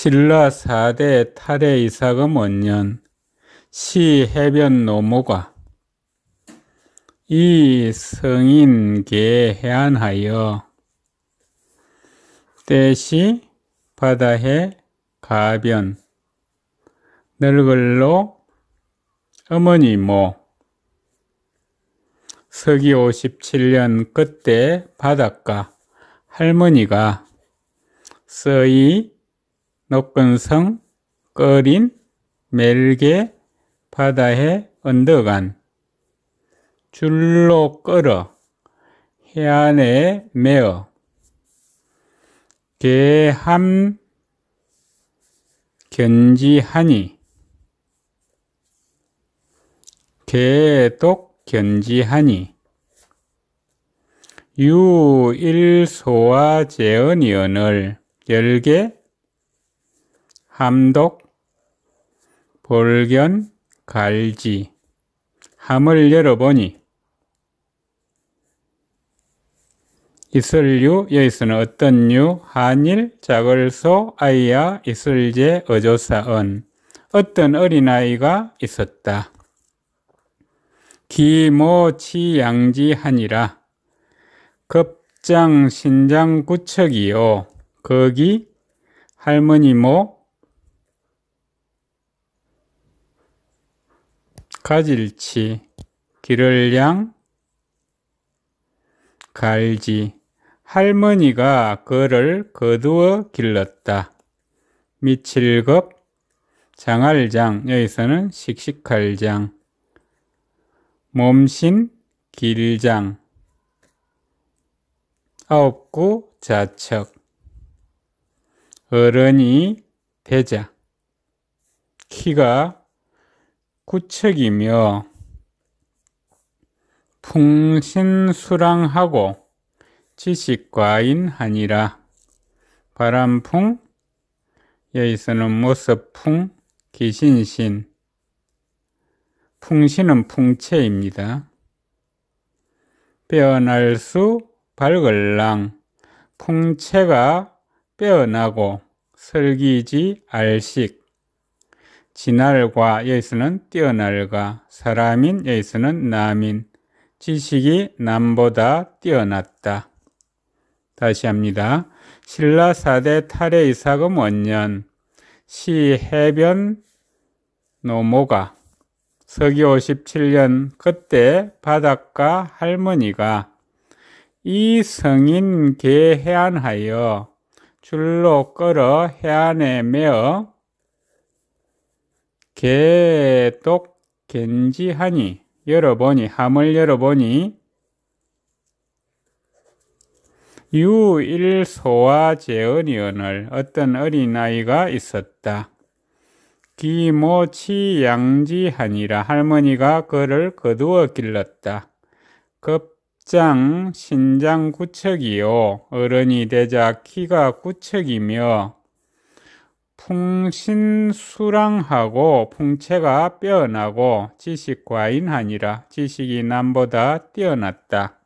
신라 4대 탈의 이사금 원년 시 해변 노모가 이 성인계에 해안하여 때시 바다해 가변 늙을로 어머니 모 서기 57년 그때 바닷가 할머니가 서이 녹근성, 꺼린, 멜개, 바다에 언덕안, 줄로 끌어, 해안에 메어, 개함, 견지하니, 개독 견지하니, 유일소화 재언이언을 열개 함독, 볼견 갈지. 함을 열어보니 이슬류, 여기서는 어떤 류, 한일, 자글소, 아이야, 이슬제, 어조사언. 어떤 어린아이가 있었다. 기모치 양지하니라. 급장 신장 구척이요. 거기 할머니 모 가질치 길을 양 갈지 할머니가 그를 거두어 길렀다. 미칠급 장알장 여기서는 씩씩할장 몸신 길장 아홉구 자척 어른이 되자 키가 구책이며 풍신수랑하고 지식과인 하니라 바람풍 여기서는 모습풍 기신신 풍신은 풍채입니다. 빼어날 수 밝을랑 풍채가 빼어나고 설기지 알식 진할과 여기서는 뛰어날과 사람인 여기서는 남인 지식이 남보다 뛰어났다. 다시 합니다. 신라 4대 탈의 이사금 원년 시 해변 노모가 서기 57년 그때 바닷가 할머니가 이 성인 개 해안하여 줄로 끌어 해안에 매어 개독 겐지하니 열어보니 함을 열어보니 유일소와 재은이언을 어떤 어린아이가 있었다. 기모치 양지하니라 할머니가 그를 거두어 길렀다. 급장 신장 구척이요 어른이 되자 키가 구척이며 풍신수랑하고 풍채가 빼어나고 지식과인하니라 지식이 남보다 뛰어났다.